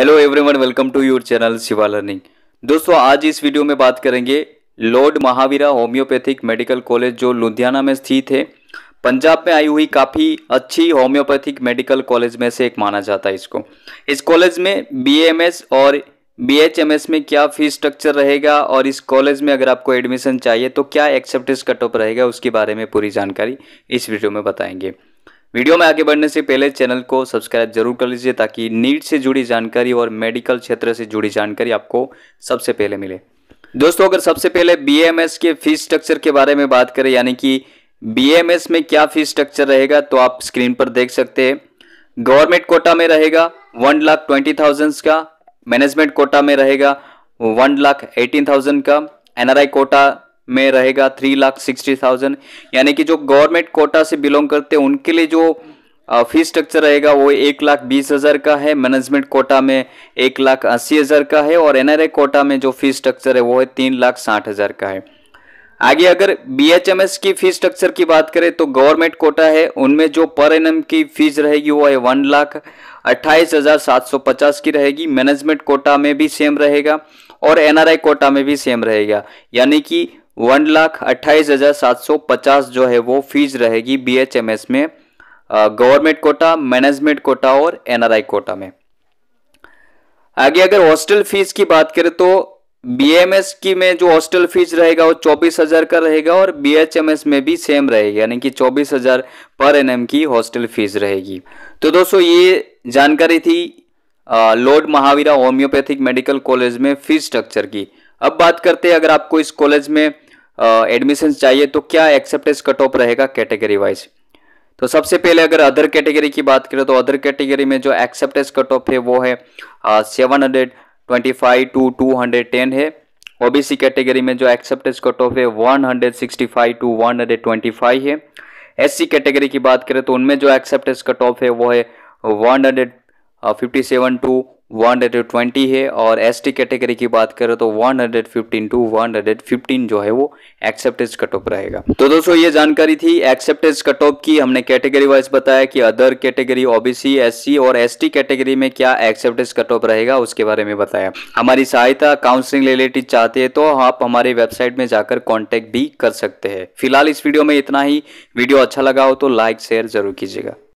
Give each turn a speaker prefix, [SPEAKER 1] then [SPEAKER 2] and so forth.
[SPEAKER 1] hello everyone welcome to your channel Shiva learning दोस्तों आज इस वीडियो में बात करेंगे lord Mahavira homoeopathic medical college जो लुधियाना में स्थित है पंजाब में आई हुई काफ़ी अच्छी होम्योपैथिक मेडिकल कॉलेज में से एक माना जाता है इसको इस कॉलेज में बीएमएस और बीएचएमएस में क्या फीस स्ट्रक्चर रहेगा और इस कॉलेज में अगर आपको एडमिशन चाहिए तो क्या एक्सेप्टेंस कट ऑफ रहेगा उसके बारे में पूरी जानकारी इस वीडियो में बताएंगे वीडियो में आगे बढ़ने से पहले चैनल को सब्सक्राइब जरूर कर लीजिए ताकि नीट से जुड़ी जानकारी और मेडिकल क्षेत्र से जुड़ी जानकारी आपको सबसे पहले मिले दोस्तों अगर सबसे पहले बीएमएस के फीस स्ट्रक्चर के बारे में बात करें यानी कि बीएमएस में क्या फीस स्ट्रक्चर रहेगा तो आप स्क्रीन पर देख सकते हैं गवर्नमेंट कोटा में रहेगा वन लाख ट्वेंटी थाउजेंड का मैनेजमेंट कोटा में रहेगा वन लाख एटीन थाउजेंड का एनआरआई कोटा में रहेगा थ्री लाख सिक्सटी थाउजेंड यानी कि जो गवर्नमेंट कोटा से बिलोंग करते हैं उनके लिए जो फीस स्ट्रक्चर रहेगा वो एक लाख बीस हज़ार का है मैनेजमेंट कोटा में एक लाख अस्सी हज़ार का है और एनआरए कोटा में जो फीस स्ट्रक्चर है वो है तीन लाख साठ हज़ार का है आगे अगर बीएचएमएस की फीस स्ट्रक्चर की बात करें तो गवर्नमेंट कोटा है उनमें जो पर एन की फीस रहेगी वो है वन लाख अट्ठाईस हज़ार सात सौ पचास की रहेगी मैनेजमेंट कोटा में भी सेम रहेगा और एनआरआई कोटा में भी सेम रहेगा यानी कि वन लाख अट्ठाईस हज़ार सात सौ पचास जो है वो फीस रहेगी बीएचएमएस में गवर्नमेंट कोटा मैनेजमेंट कोटा और एनआरआई कोटा में आगे अगर हॉस्टल फीस की बात करें तो बीएमएस की में जो हॉस्टल फीस रहेगा वो चौबीस हज़ार का रहेगा और बीएचएमएस में भी सेम रहेगा यानी कि चौबीस हज़ार पर एम की हॉस्टल फीस रहेगी तो दोस्तों ये जानकारी थी lord Mahavira homoeopathic medical college में फीस स्ट्रक्चर की अब बात करते हैं अगर आपको इस कॉलेज में एडमिशन चाहिए तो क्या एक्सेप्टेंस कट ऑफ रहेगा कैटेगरी वाइज तो सबसे पहले अगर अदर कैटेगरी की बात करें तो अदर कैटेगरी में जो एक्सेप्टेंस कट ऑफ है वो है seven hundred twenty five to two hundred ten है ओबीसी कैटेगरी में जो एक्सेप्टेंस कट ऑफ है one hundred sixty five to one hundred twenty five है एस सी कैटेगरी की बात करें तो उनमें जो एक्सेप्टेंस कट ऑफ है वो है one hundred fifty seven to 120 है और एसटी कैटेगरी की बात करें तो 115 टू 115 जो है वो एक्सेप्टेज कट ऑफ रहेगा तो दोस्तों ये जानकारी थी एक्सेप्टेज कट ऑफ की हमने कैटेगरी वाइज बताया कि अदर कैटेगरी ओबीसी एससी और एसटी कैटेगरी में क्या एक्सेप्टेज कट ऑफ रहेगा उसके बारे में बताया हमारी सहायता काउंसिलिंग रिलेटेड चाहते हैं तो आप हमारे वेबसाइट में जाकर कॉन्टेक्ट भी कर सकते हैं फिलहाल इस वीडियो में इतना ही वीडियो अच्छा लगा हो तो लाइक शेयर जरूर कीजिएगा